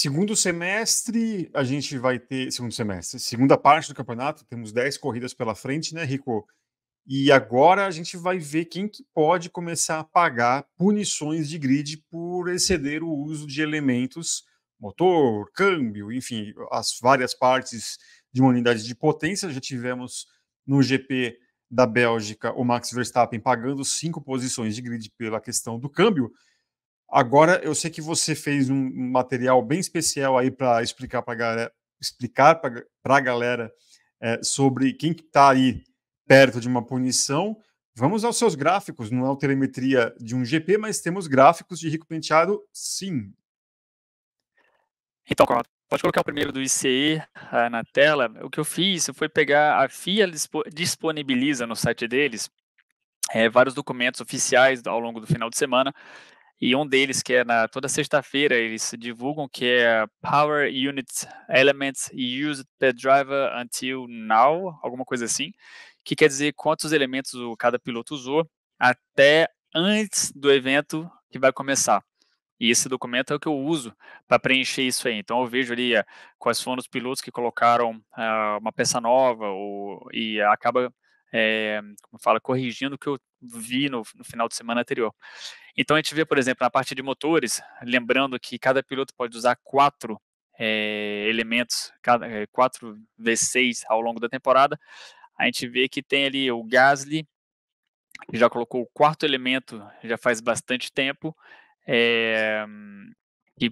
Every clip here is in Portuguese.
Segundo semestre, a gente vai ter. Segundo semestre, segunda parte do campeonato, temos 10 corridas pela frente, né, Rico? E agora a gente vai ver quem que pode começar a pagar punições de grid por exceder o uso de elementos, motor, câmbio, enfim, as várias partes de uma unidade de potência. Já tivemos no GP da Bélgica o Max Verstappen pagando cinco posições de grid pela questão do câmbio. Agora, eu sei que você fez um material bem especial aí para explicar para a galera, explicar para a galera é, sobre quem está aí perto de uma punição. Vamos aos seus gráficos, não é o telemetria de um GP, mas temos gráficos de Rico Penteado, sim. Então, pode colocar o primeiro do ICE eh, na tela. O que eu fiz foi pegar a FIA disponibiliza no site deles é, vários documentos oficiais ao longo do final de semana e um deles, que é na toda sexta-feira, eles divulgam que é Power Unit Elements Used per Driver Until Now, alguma coisa assim, que quer dizer quantos elementos cada piloto usou até antes do evento que vai começar. E esse documento é o que eu uso para preencher isso aí. Então eu vejo ali eh, quais foram os pilotos que colocaram ah, uma peça nova ou, e acaba é, como fala, corrigindo o que eu vi no, no, final de semana anterior. Então a gente vê, por exemplo, na parte de motores, lembrando que cada piloto pode usar quatro é, elementos, cada, é, quatro V6 ao longo da temporada, a gente vê que tem ali o Gasly, que já colocou o quarto elemento já faz bastante tempo, é, e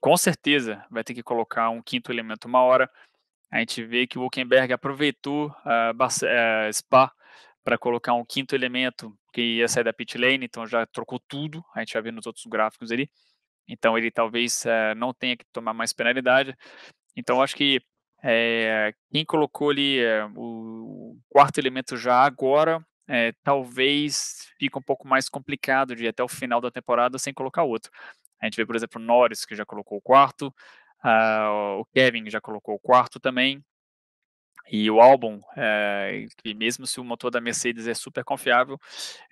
com certeza vai ter que colocar um quinto elemento uma hora. A gente vê que o Hülkenberg aproveitou a Spa para colocar um quinto elemento que ia sair da pit lane, então já trocou tudo. A gente já vê nos outros gráficos ali. Então ele talvez eh, não tenha que tomar mais penalidade. Então acho que é, quem colocou ali é, o quarto elemento já agora, é, talvez fica um pouco mais complicado de ir até o final da temporada sem colocar outro. A gente vê, por exemplo, o Norris, que já colocou o quarto, Uh, o Kevin já colocou o quarto também. E o Albon, é, eh, que mesmo se o motor da Mercedes é super confiável,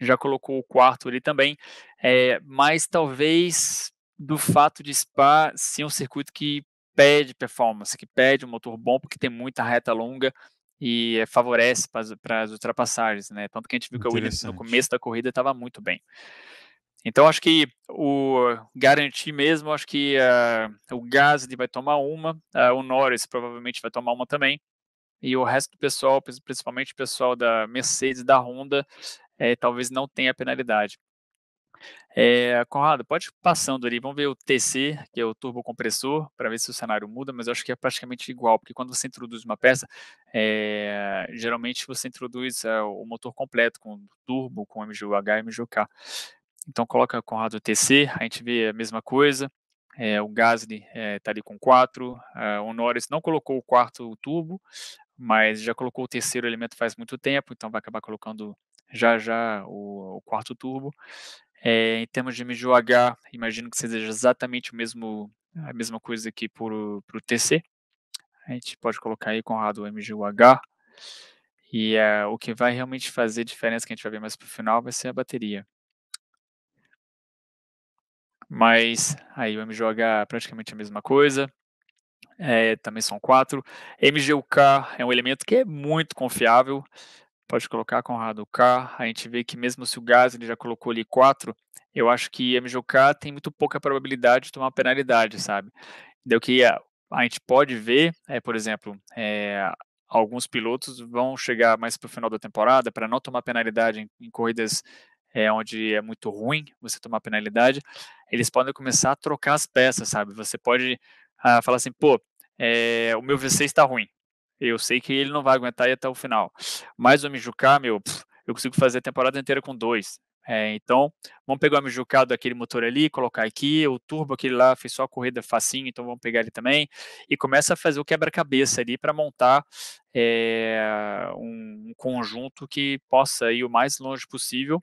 já colocou o quarto ali também. É, mas talvez do fato de Spa ser um circuito que pede performance, que pede um motor bom, porque tem muita reta longa e é, favorece para as ultrapassagens, né? Tanto que a gente viu que o Williams no começo da corrida estava muito bem. Então, acho que o garantir mesmo, acho que uh, o Gasly vai tomar uma, uh, o Norris provavelmente vai tomar uma também, e o resto do pessoal, principalmente o pessoal da Mercedes da Honda, é, talvez não tenha penalidade. É, Conrado, pode ir passando ali, vamos ver o TC, que é o turbo compressor, para ver se o cenário muda, mas eu acho que é praticamente igual, porque quando você introduz uma peça, é, geralmente você introduz é, o motor completo, com turbo, com MGU-H e MGU-K. Então coloca com Conrado TC, a gente vê a mesma coisa. É, o Gasly está é, tá ali com 4, é, ah, o Norris não colocou o quarto turbo, mas já colocou o terceiro elemento faz muito tempo, então vai acabar colocando já já o, o quarto turbo. É, em termos de MGUH, imagino que seja exatamente o mesmo, a mesma coisa aqui para o TC. A gente pode colocar aí, com o MGUH. E é, o que vai realmente fazer diferença, que a gente vai ver mais para o final, vai ser a bateria mas aí o é praticamente a mesma coisa. É, também são quatro. MGUK é um elemento que é muito confiável. Pode colocar, com o K. A gente vê que mesmo se o gás ele já colocou ali quatro, eu acho que MGUK tem muito pouca probabilidade de tomar penalidade, sabe? Daí que a, a gente pode ver é, por exemplo, é, alguns pilotos vão chegar mais para o final da temporada para não tomar penalidade em, em corridas é, onde é muito ruim você tomar penalidade, eles podem começar a trocar as peças, sabe? Você pode ah, falar assim, pô, é, o meu V6 está ruim. Eu sei que ele não vai aguentar ir até o final. Mas o Mijuká, meu, pff, eu consigo fazer a temporada inteira com dois. É, então, vamos pegar o Mijuká daquele motor ali, colocar aqui, o turbo aquele lá fez só a corrida facinho, então vamos pegar ele também. E começa a fazer o quebra-cabeça ali para montar é, eh, um, um conjunto que possa ir o mais longe possível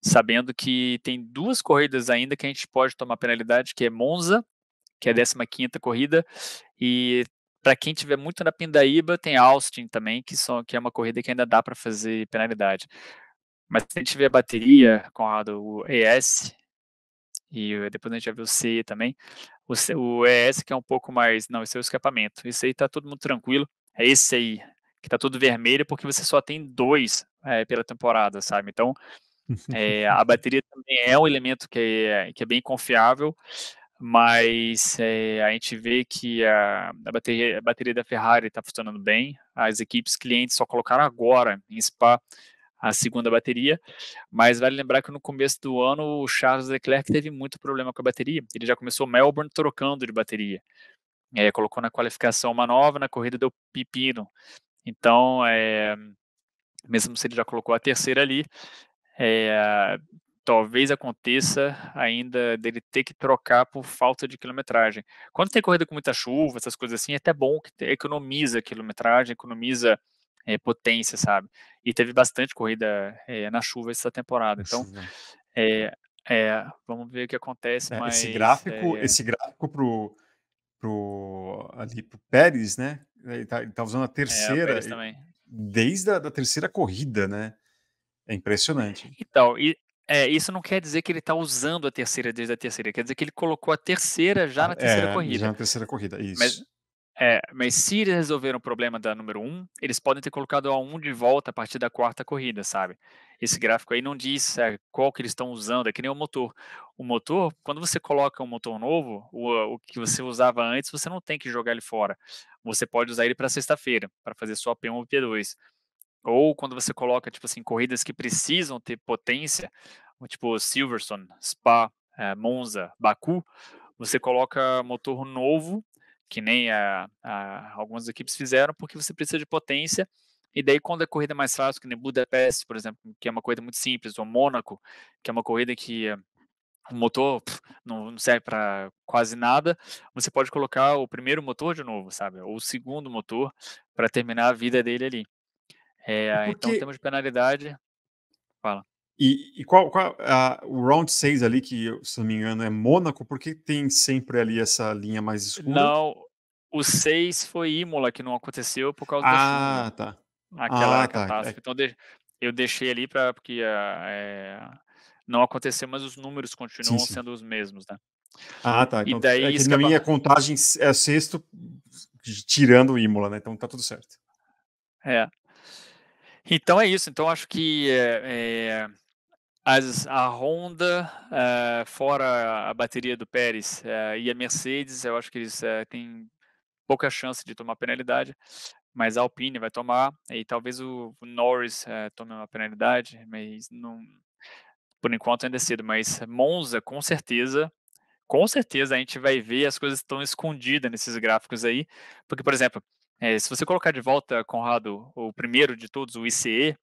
sabendo que tem duas corridas ainda que a gente pode tomar penalidade, que é Monza, que é a 15 hum. corrida, e para quem tiver muito na Pindaíba, tem Austin também, que, são, que é uma corrida que ainda dá para fazer penalidade. Mas se a gente tiver a bateria, Conrado, o ES, e depois a gente vai ver o C também, o, C, o ES que é um pouco mais, não, esse é o escapamento, esse aí tá todo mundo tranquilo, é esse aí, que tá todo vermelho, porque você só tem dois é, pela temporada, sabe? Então, é, a bateria também é um elemento que é, que é bem confiável, mas é, a gente vê que a, a, bateria, a bateria da Ferrari está funcionando bem. As equipes clientes só colocaram agora em Spa a segunda bateria, mas vale lembrar que no começo do ano o Charles Leclerc teve muito problema com a bateria. Ele já começou Melbourne trocando de bateria. É, colocou na qualificação uma nova, na corrida deu pepino. Então, é, mesmo se ele já colocou a terceira ali, é, talvez aconteça ainda dele ter que trocar por falta de quilometragem. Quando tem corrida com muita chuva, essas coisas assim, é até bom que economiza quilometragem, economiza é, potência, sabe? E teve bastante corrida é, na chuva essa temporada. Então, é, é, vamos ver o que acontece. É, mas, esse gráfico, é, esse gráfico pro, pro ali pro Pérez, né? Ele tá, ele tá usando a terceira. desde a da terceira corrida, né? É impressionante. Então, e, é, isso não quer dizer que ele está usando a terceira desde a terceira, quer dizer que ele colocou a terceira já ah, na terceira é, corrida. Já na terceira corrida, isso. Mas, é, mas se eles resolveram o problema da número um, eles podem ter colocado a um de volta a partir da quarta corrida, sabe? Esse gráfico aí não diz é, qual que eles estão usando, é que nem o motor. O motor, quando você coloca um motor novo, o, o que você usava antes, você não tem que jogar ele fora. Você pode usar ele para sexta-feira, para fazer só P1 ou P2. Ou quando você coloca, tipo assim, corridas que precisam ter potência, tipo Silverstone, Spa, eh, Monza, Baku, você coloca motor novo, que nem a, a, algumas equipes fizeram, porque você precisa de potência. E daí, quando a corrida é mais fácil, que nem Budapeste, por exemplo, que é uma corrida muito simples, ou Mônaco, que é uma corrida que eh, o motor pff, não serve para quase nada, você pode colocar o primeiro motor de novo, sabe? Ou o segundo motor para terminar a vida dele ali. É, ah, então Porque... Então temos penalidade. Fala. E, e qual, qual a, ah, o round 6 ali, que se não me engano é Mônaco, por que tem sempre ali essa linha mais escura? Não, o 6 foi Imola, que não aconteceu por causa né? ah, da tá. Aquela ah, tá. catástrofe. Tá. Então eu deixei ali para porque ah, é, não aconteceu, mas os números continuam sim, sim. sendo os mesmos, né? Ah, tá. Então, e é daí, é que escapa... na minha contagem é sexto, tirando o Imola, né? Então tá tudo certo. É. Então é isso. Então acho que é, as, a Honda, é, fora a bateria do Pérez e a Mercedes, eu acho que eles têm pouca chance de tomar penalidade. Mas a Alpine vai tomar, e talvez o, Norris tome uma penalidade, mas não, por enquanto ainda é cedo. Mas Monza, com certeza, com certeza a gente vai ver as coisas estão escondidas nesses gráficos aí. Porque, por exemplo, é, se você colocar de volta, Conrado, o primeiro de todos, o ICE,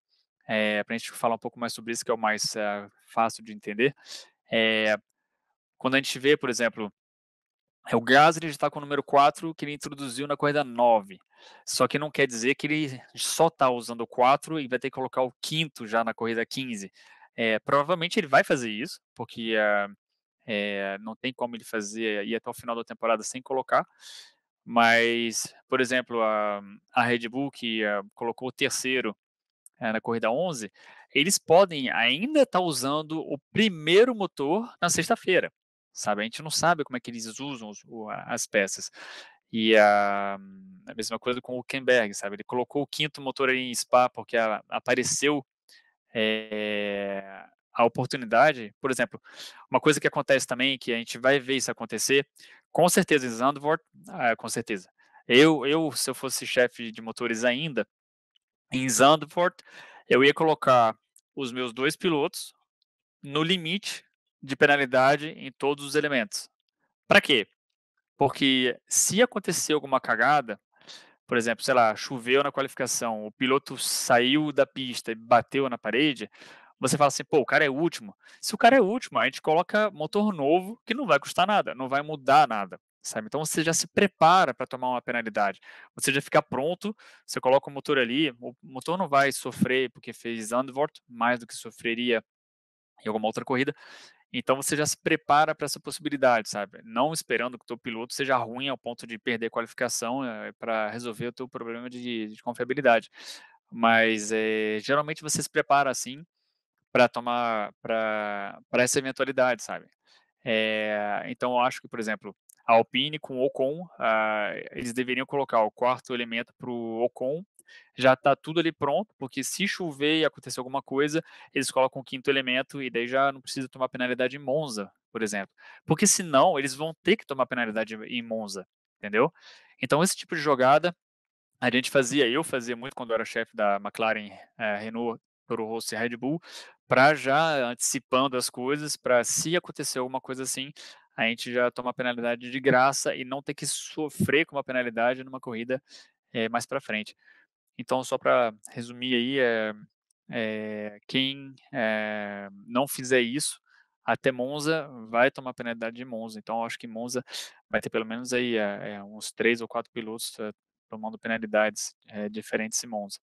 é, para a gente falar um pouco mais sobre isso, que é o mais é, fácil de entender. É, quando a gente vê, por exemplo, é, o Gasly está com o número 4 que ele introduziu na corrida 9. Só que não quer dizer que ele só está usando o 4 e vai ter que colocar o quinto já na corrida 15. É, provavelmente ele vai fazer isso, porque eh, não tem como ele fazer eh, ir até o final da temporada sem colocar. Mas, por exemplo, a, a Red Bull, que a, eh, colocou o terceiro é, na corrida 11, eles podem ainda estar tá usando o primeiro motor na sexta-feira, sabe? A gente não sabe como é que eles usam os, as peças. E a, a, mesma coisa com o Kenberg, sabe? Ele colocou o quinto motor ali em Spa porque a, apareceu é, a oportunidade. Por exemplo, uma coisa que acontece também, que a gente vai ver isso acontecer, com certeza, em Zandvoort, ah, é, com certeza. Eu, eu, se eu fosse chefe de motores ainda, em Zandvoort, eu ia colocar os meus dois pilotos no limite de penalidade em todos os elementos. Para quê? Porque se acontecer alguma cagada, por exemplo, sei lá, choveu na qualificação, o piloto saiu da pista e bateu na parede, você fala assim, pô, o cara é último. Se o cara é último, a gente coloca motor novo que não vai custar nada, não vai mudar nada. Sabe? Então você já se prepara para tomar uma penalidade. Você já fica pronto, você coloca o motor ali, o motor não vai sofrer porque fez Zandvoort mais do que sofreria em alguma outra corrida. Então você já se prepara para essa possibilidade, sabe? Não esperando que o teu piloto seja ruim ao ponto de perder qualificação é, eh, para resolver o teu problema de, de confiabilidade. Mas é, geralmente você se prepara assim para tomar para essa eventualidade, sabe? É, então eu acho que, por exemplo, a Alpine com o Ocon, ah, eles deveriam colocar o quarto elemento para o Ocon. Já está tudo ali pronto, porque se chover e acontecer alguma coisa, eles colocam o quinto elemento e daí já não precisa tomar penalidade em Monza, por exemplo. Porque senão eles vão ter que tomar penalidade em Monza, entendeu? Então esse tipo de jogada a gente fazia, eu fazia muito quando eu era chefe da McLaren é, Renault pelo host Red Bull, para já antecipando as coisas, para se acontecer alguma coisa assim, a gente já toma penalidade de graça e não ter que sofrer com uma penalidade numa corrida é, mais para frente. Então, só para resumir aí, é, é, quem não fizer isso até Monza vai tomar penalidade de Monza. Então, acho que Monza vai ter pelo menos aí uns três ou quatro pilotos tomando penalidades diferentes em Monza.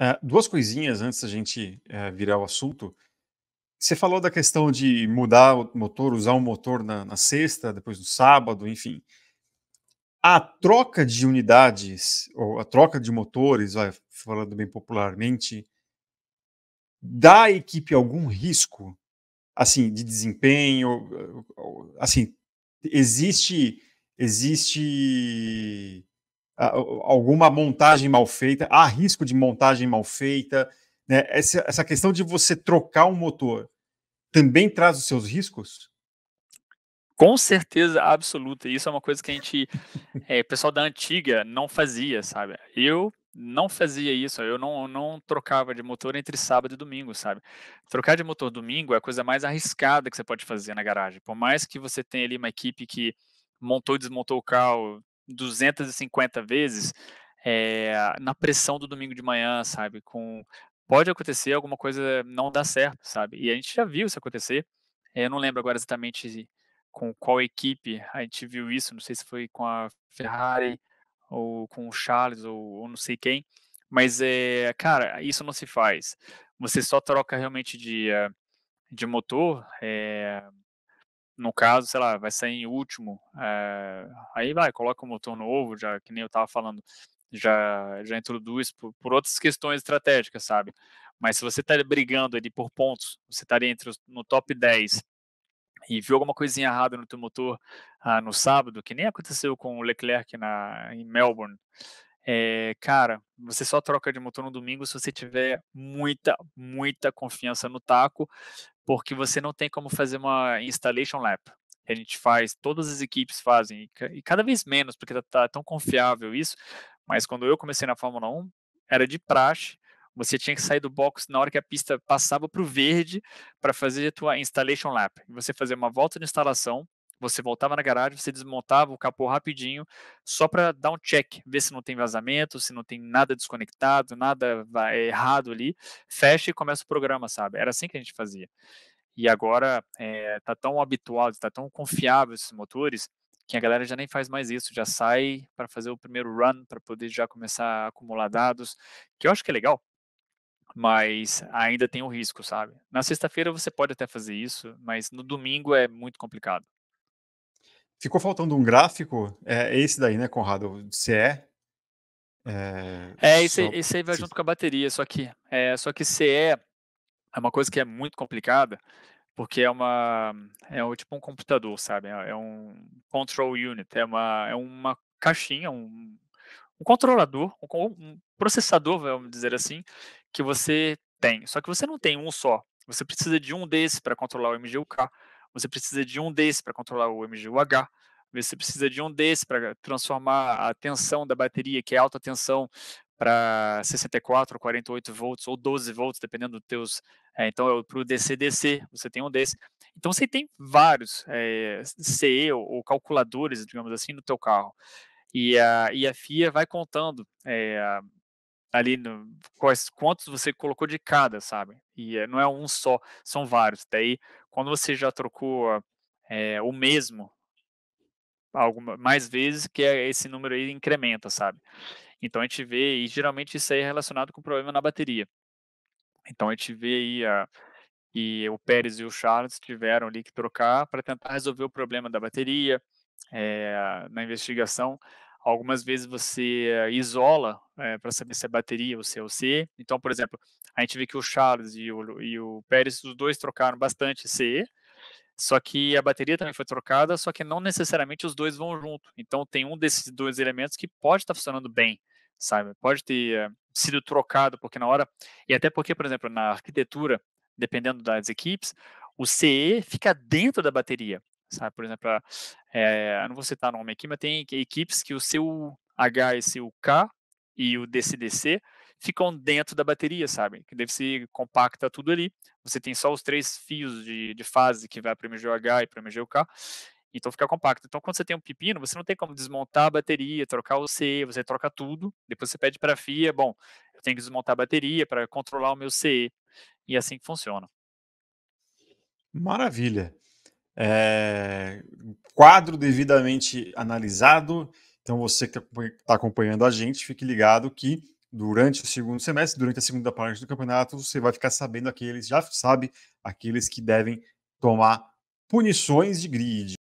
Uh, duas coisinhas antes da gente uh, virar o assunto. Você falou da questão de mudar o motor, usar o um motor na, na, sexta, depois no sábado, enfim. A troca de unidades, ou a troca de motores, vai, falando bem popularmente, dá à equipe algum risco, assim, de desempenho? Assim, existe, existe alguma montagem mal feita, há risco de montagem mal feita, né? Essa, essa questão de você trocar um motor também traz os seus riscos? Com certeza absoluta. Isso é uma coisa que a gente, é, pessoal da antiga, não fazia, sabe? Eu não fazia isso, eu não, não trocava de motor entre sábado e domingo, sabe? Trocar de motor domingo é a coisa mais arriscada que você pode fazer na garagem. Por mais que você tenha ali uma equipe que montou e desmontou o carro 250 vezes é, na pressão do domingo de manhã, sabe? Com pode acontecer alguma coisa não dar certo, sabe? E a gente já viu isso acontecer. Eu não lembro agora exatamente com qual equipe a gente viu isso. Não sei se foi com a Ferrari ou com o Charles ou, ou não sei quem. Mas é, cara, isso não se faz. Você só troca realmente de, eh, de motor. É, no caso, sei lá, vai sair em último, é, aí vai, coloca um motor novo, já que nem eu estava falando, já, já introduz por, por, outras questões estratégicas, sabe? Mas se você está brigando ali por pontos, você estaria tá entre os, no top 10 e viu alguma coisinha errada no teu motor ah, no sábado, que nem aconteceu com o Leclerc na, em Melbourne, é, cara, você só troca de motor no domingo se você tiver muita, muita confiança no taco porque você não tem como fazer uma installation lap. A gente faz, todas as equipes fazem, e cada vez menos, porque está tá tão confiável isso. Mas quando eu comecei na Fórmula 1, era de praxe. Você tinha que sair do box na hora que a pista passava para o verde para fazer a tua installation lap. Você fazer uma volta de instalação você voltava na garagem, você desmontava o capô rapidinho, só para dar um check, ver se não tem vazamento, se não tem nada desconectado, nada eh, errado ali, fecha e começa o programa, sabe? Era assim que a gente fazia. E agora é, tá tão habituado, está tão confiável esses motores, que a galera já nem faz mais isso, já sai para fazer o primeiro run, para poder já começar a acumular dados, que eu acho que é legal, mas ainda tem o um risco, sabe? Na sexta-feira você pode até fazer isso, mas no domingo é muito complicado. Ficou faltando um gráfico, é, é esse daí, né, Conrado? CE. É, é, é esse, só... esse aí vai junto com a bateria, só que, é, só que CE é uma coisa que é muito complicada, porque é uma é tipo um computador, sabe? É, é um control unit, é uma, é uma caixinha, um, um controlador, um, um processador, vamos dizer assim, que você tem. Só que você não tem um só. Você precisa de um desse para controlar o MGUK você precisa de um desse para controlar o MGUH, você precisa de um desse para transformar a tensão da bateria, que é alta tensão, para 64 ou 48 volts ou 12 volts, dependendo dos teus. Eh, então, é, então, para o DC-DC, você tem um desse. Então, você tem vários é, eh, CE ou, ou, calculadores, digamos assim, no teu carro. E a, e a FIA vai contando é, ali no, quais, quantos você colocou de cada, sabe? E não é um só, são vários. Daí, quando você já trocou é, o mesmo alguma, mais vezes, que é esse número aí incrementa, sabe? Então a gente vê, e geralmente isso aí é relacionado com o problema na bateria. Então a gente vê aí a, e o Pérez e o Charles tiveram ali que trocar para tentar resolver o problema da bateria. É, na investigação, Algumas vezes você eh, isola é, eh, para saber se é bateria ou se é OC. Então, por exemplo, a gente vê que o Charles e o, e o Pérez, os dois trocaram bastante CE, só que a bateria também foi trocada, só que não necessariamente os dois vão junto. Então, tem um desses dois elementos que pode estar tá funcionando bem, sabe? Pode ter eh, sido trocado, porque na hora. E até porque, por exemplo, na arquitetura, dependendo das equipes, o CE fica dentro da bateria sabe? Por exemplo, é, eu não vou citar nome aqui, mas tem equipes que o seu HSUK e o DCDC ficam dentro da bateria, sabe? Que deve se compacta tudo ali. Você tem só os três fios de, de fase que vai para o MGUH e para o MGUK. Então fica compacto. Então quando você tem um pepino, você não tem como desmontar a bateria, trocar o CE, você troca tudo. Depois você pede para a FIA, bom, eu tenho que desmontar a bateria para controlar o meu CE. E é assim que funciona. Maravilha. É, quadro devidamente analisado. Então, você que está acompanhando a gente, fique ligado que durante o segundo semestre, durante a segunda parte do campeonato, você vai ficar sabendo aqueles, já sabe, aqueles que devem tomar punições de grid.